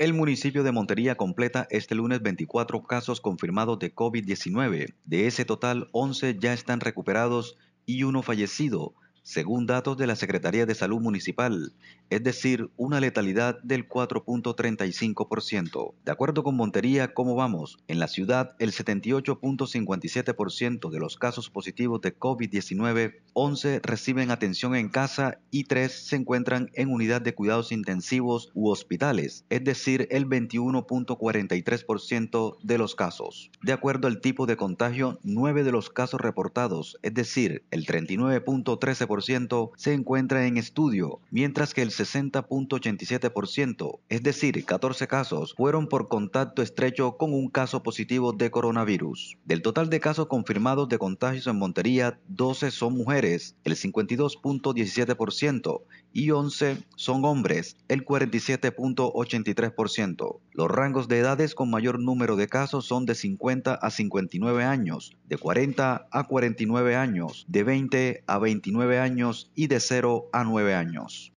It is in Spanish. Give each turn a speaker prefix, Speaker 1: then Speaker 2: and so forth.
Speaker 1: El municipio de Montería completa este lunes 24 casos confirmados de COVID-19. De ese total, 11 ya están recuperados y uno fallecido, según datos de la Secretaría de Salud Municipal, es decir, una letalidad del 4.35%. De acuerdo con Montería, ¿cómo vamos? En la ciudad, el 78.57% de los casos positivos de COVID-19 11 reciben atención en casa y 3 se encuentran en unidad de cuidados intensivos u hospitales, es decir, el 21.43% de los casos. De acuerdo al tipo de contagio, 9 de los casos reportados, es decir, el 39.13%, se encuentran en estudio, mientras que el 60.87%, es decir, 14 casos, fueron por contacto estrecho con un caso positivo de coronavirus. Del total de casos confirmados de contagios en Montería, 12 son mujeres el 52.17%, y 11 son hombres, el 47.83%. Los rangos de edades con mayor número de casos son de 50 a 59 años, de 40 a 49 años, de 20 a 29 años y de 0 a 9 años.